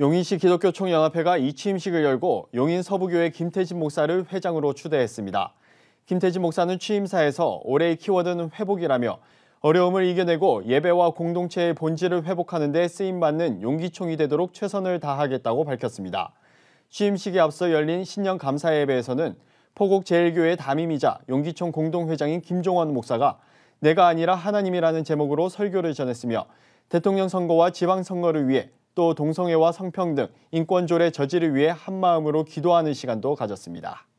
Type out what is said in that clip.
용인시 기독교 총연합회가 이취임식을 열고 용인 서부교회 김태진 목사를 회장으로 추대했습니다. 김태진 목사는 취임사에서 올해의 키워드는 회복이라며 어려움을 이겨내고 예배와 공동체의 본질을 회복하는 데 쓰임받는 용기총이 되도록 최선을 다하겠다고 밝혔습니다. 취임식에 앞서 열린 신년 감사 예배에서는 포곡제일교회 담임이자 용기총 공동회장인 김종원 목사가 내가 아니라 하나님이라는 제목으로 설교를 전했으며 대통령 선거와 지방선거를 위해 또 동성애와 성평등, 인권조례 저지를 위해 한마음으로 기도하는 시간도 가졌습니다.